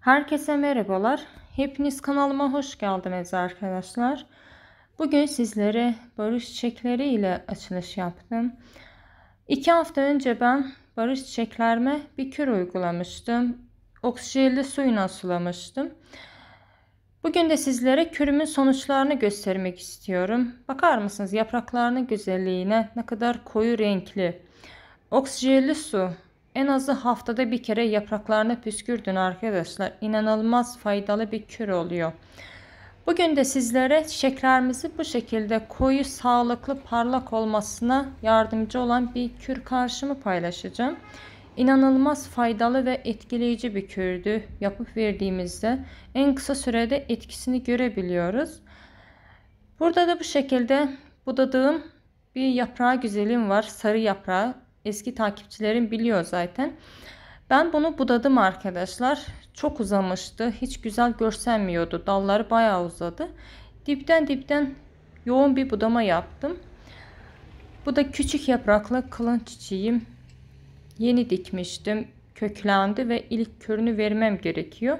Herkese merhabalar. Hepiniz kanalıma hoş geldiniz arkadaşlar. Bugün sizlere barış çiçekleri ile açılış yaptım. İki hafta önce ben barış çiçeklerime bir kür uygulamıştım. Oksijenli suyla sulamıştım. Bugün de sizlere kürümün sonuçlarını göstermek istiyorum. Bakar mısınız yapraklarının güzelliğine ne kadar koyu renkli. Oksijenli su en azı haftada bir kere yapraklarını püskürdün arkadaşlar. İnanılmaz faydalı bir kür oluyor. Bugün de sizlere şekerimizi bu şekilde koyu, sağlıklı, parlak olmasına yardımcı olan bir kür karşımı paylaşacağım. İnanılmaz faydalı ve etkileyici bir kürdü. Yapıp verdiğimizde en kısa sürede etkisini görebiliyoruz. Burada da bu şekilde budadığım bir yaprağı güzelim var. Sarı yaprağı eski takipçilerim biliyor zaten. Ben bunu budadım arkadaşlar. Çok uzamıştı. Hiç güzel görsenmiyordu. Dalları bayağı uzadı. Dipten dipten yoğun bir budama yaptım. Bu da küçük yapraklı kılın çiçeğim. Yeni dikmiştim. Köklendi ve ilk körünü vermem gerekiyor.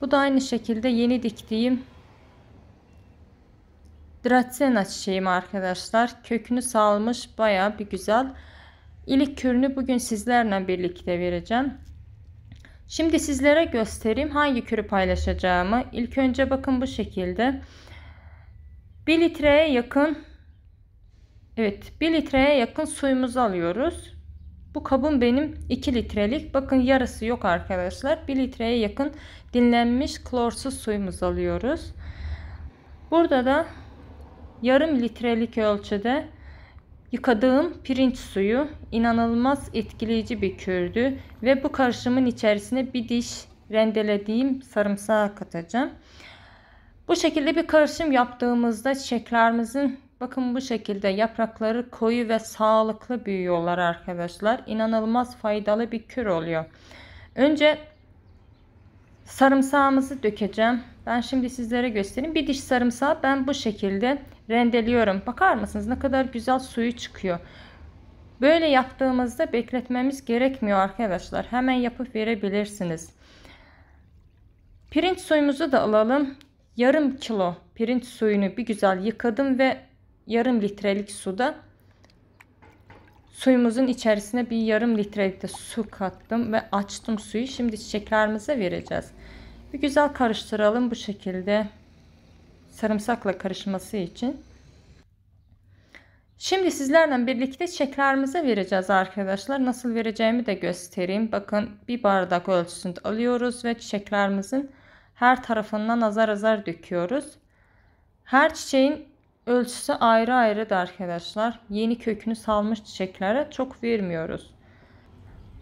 Bu da aynı şekilde yeni diktiğim Dratsena çiçeğim arkadaşlar. Kökünü salmış baya bir güzel. İlik kürünü bugün sizlerle birlikte vereceğim. Şimdi sizlere göstereyim hangi kürü paylaşacağımı. İlk önce bakın bu şekilde. 1 litreye yakın Evet 1 litreye yakın suyumuzu alıyoruz. Bu kabın benim 2 litrelik. Bakın yarısı yok arkadaşlar. 1 litreye yakın dinlenmiş klorsuz suyumuz alıyoruz. Burada da yarım litrelik ölçüde Yıkadığım pirinç suyu inanılmaz etkileyici bir kürdü ve bu karışımın içerisine bir diş rendelediğim sarımsağı katacağım. Bu şekilde bir karışım yaptığımızda çiçeklerimizin bakın bu şekilde yaprakları koyu ve sağlıklı büyüyorlar arkadaşlar. İnanılmaz faydalı bir kür oluyor. Önce sarımsağımızı dökeceğim. Ben şimdi sizlere göstereyim. Bir diş sarımsağı ben bu şekilde rendeliyorum. Bakar mısınız ne kadar güzel suyu çıkıyor. Böyle yaptığımızda bekletmemiz gerekmiyor arkadaşlar. Hemen yapıp verebilirsiniz. Pirinç suyumuzu da alalım. Yarım kilo pirinç suyunu bir güzel yıkadım ve yarım litrelik suda Suyumuzun içerisine bir yarım litrelik de su kattım ve açtım suyu. Şimdi çiçeklerimize vereceğiz. Bir güzel karıştıralım bu şekilde. Sarımsakla karışması için. Şimdi sizlerle birlikte çiçeklerimize vereceğiz arkadaşlar. Nasıl vereceğimi de göstereyim. Bakın bir bardak ölçüsünde alıyoruz ve çiçeklerimizin her tarafından azar azar döküyoruz. Her çiçeğin Ölçüsü ayrı ayrı da arkadaşlar. Yeni kökünü salmış çiçeklere çok vermiyoruz.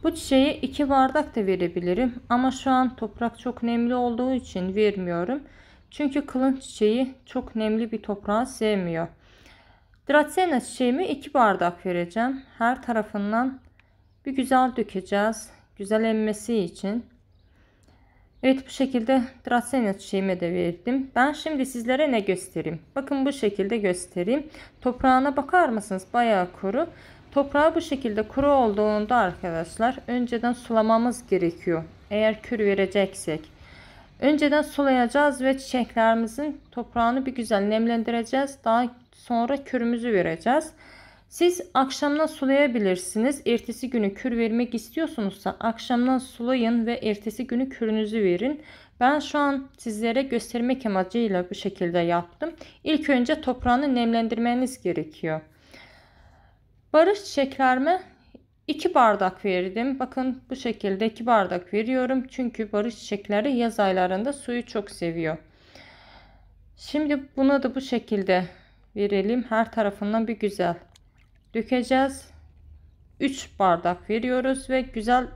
Bu çiçeği 2 bardak da verebilirim. Ama şu an toprak çok nemli olduğu için vermiyorum. Çünkü kılın çiçeği çok nemli bir toprağı sevmiyor. Dracena çiçeğimi 2 bardak vereceğim. Her tarafından bir güzel dökeceğiz. Güzel emmesi için. Evet bu şekilde drasenet çiğime de verdim. Ben şimdi sizlere ne göstereyim? Bakın bu şekilde göstereyim. Toprağına bakar mısınız? Bayağı kuru. Toprağı bu şekilde kuru olduğunda arkadaşlar önceden sulamamız gerekiyor. Eğer kür vereceksek. Önceden sulayacağız ve çiçeklerimizin toprağını bir güzel nemlendireceğiz. Daha sonra kürümüzü vereceğiz. Siz akşamdan sulayabilirsiniz. Ertesi günü kür vermek istiyorsunuzsa akşamdan sulayın ve ertesi günü kürünüzü verin. Ben şu an sizlere göstermek amacıyla bu şekilde yaptım. İlk önce toprağını nemlendirmeniz gerekiyor. Barış çiçeklerime 2 bardak verdim. Bakın bu şekilde 2 bardak veriyorum. Çünkü barış çiçekleri yaz aylarında suyu çok seviyor. Şimdi buna da bu şekilde verelim. Her tarafından bir güzel dökeceğiz. 3 bardak veriyoruz ve güzel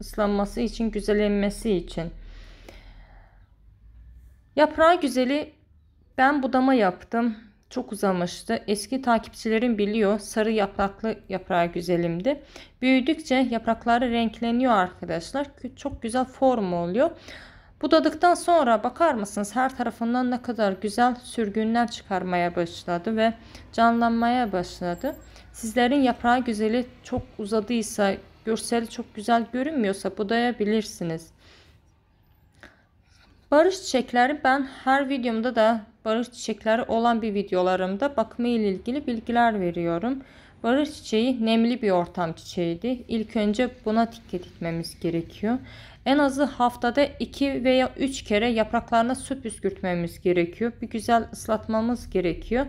ıslanması için, güzel emmesi için. Yaprağı güzeli ben budama yaptım. Çok uzamıştı. Eski takipçilerim biliyor. Sarı yapraklı yaprağı güzelimdi. Büyüdükçe yaprakları renkleniyor arkadaşlar. Çok güzel form oluyor. Budadıktan sonra bakar mısınız her tarafından ne kadar güzel sürgünler çıkarmaya başladı ve canlanmaya başladı. Sizlerin yaprağı güzeli çok uzadıysa, görseli çok güzel görünmüyorsa budayabilirsiniz. Barış çiçekleri ben her videomda da barış çiçekleri olan bir videolarımda bakımı ile ilgili bilgiler veriyorum. Barış çiçeği nemli bir ortam çiçeğiydi. İlk önce buna dikkat etmemiz gerekiyor. En azı haftada 2 veya 3 kere yapraklarına su püskürtmemiz gerekiyor. Bir güzel ıslatmamız gerekiyor.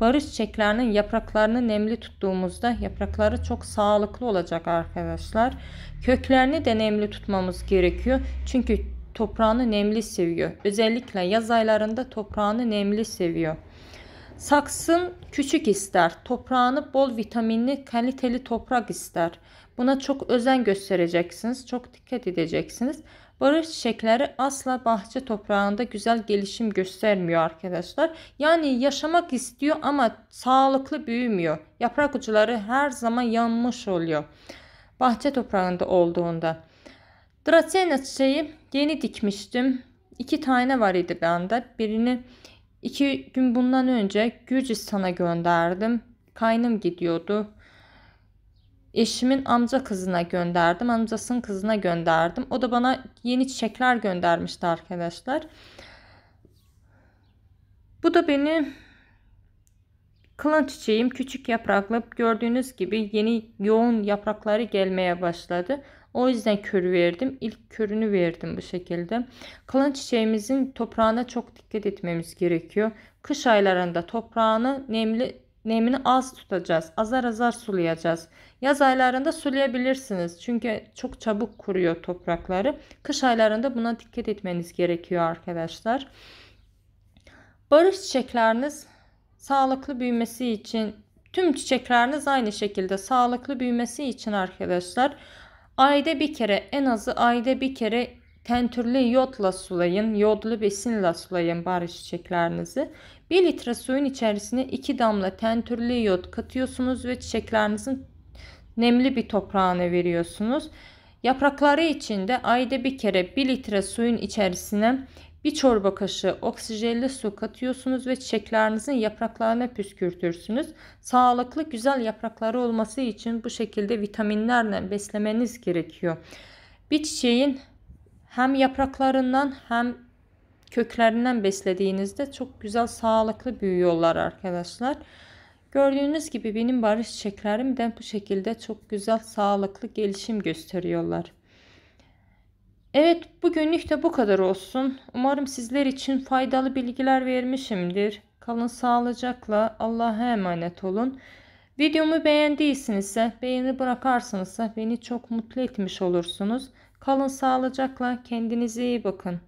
Barış çiçeklerinin yapraklarını nemli tuttuğumuzda yaprakları çok sağlıklı olacak arkadaşlar. Köklerini de nemli tutmamız gerekiyor. Çünkü toprağını nemli seviyor. Özellikle yaz aylarında toprağını nemli seviyor. Saksın küçük ister, toprağını bol vitaminli, kaliteli toprak ister. Buna çok özen göstereceksiniz, çok dikkat edeceksiniz. Barış çiçekleri asla bahçe toprağında güzel gelişim göstermiyor arkadaşlar. Yani yaşamak istiyor ama sağlıklı büyümüyor. Yaprak uçları her zaman yanmış oluyor. Bahçe toprağında olduğunda. Dracena çiçeği yeni dikmiştim. İki tane var idi bende. Birini İki gün bundan önce Gürcistan'a gönderdim. Kaynım gidiyordu. Eşimin amca kızına gönderdim. Amcasının kızına gönderdim. O da bana yeni çiçekler göndermişti arkadaşlar. Bu da benim kılın çiçeğim küçük yapraklı. Gördüğünüz gibi yeni yoğun yaprakları gelmeye başladı. O yüzden kör verdim. İlk körünü verdim bu şekilde. Kalan çiçeğimizin toprağına çok dikkat etmemiz gerekiyor. Kış aylarında toprağını nemli nemini az tutacağız. Azar azar sulayacağız. Yaz aylarında sulayabilirsiniz. Çünkü çok çabuk kuruyor toprakları. Kış aylarında buna dikkat etmeniz gerekiyor arkadaşlar. Barış çiçekleriniz sağlıklı büyümesi için tüm çiçekleriniz aynı şekilde sağlıklı büyümesi için arkadaşlar Ayda bir kere en azı ayda bir kere tentürlü yodla sulayın, yodlu besinle sulayın barış çiçeklerinizi. 1 litre suyun içerisine 2 damla tentürlü yod katıyorsunuz ve çiçeklerinizin nemli bir toprağına veriyorsunuz. Yaprakları için de ayda bir kere 1 litre suyun içerisine bir çorba kaşığı oksijenli su katıyorsunuz ve çiçeklerinizin yapraklarına püskürtürsünüz. Sağlıklı güzel yaprakları olması için bu şekilde vitaminlerle beslemeniz gerekiyor. Bir çiçeğin hem yapraklarından hem köklerinden beslediğinizde çok güzel sağlıklı büyüyorlar arkadaşlar. Gördüğünüz gibi benim barış çiçeklerim de bu şekilde çok güzel sağlıklı gelişim gösteriyorlar. Evet bugünlük de bu kadar olsun. Umarım sizler için faydalı bilgiler vermişimdir. Kalın sağlıcakla Allah'a emanet olun. Videomu beğendiyseniz beğeni bırakarsanız beni çok mutlu etmiş olursunuz. Kalın sağlıcakla kendinize iyi bakın.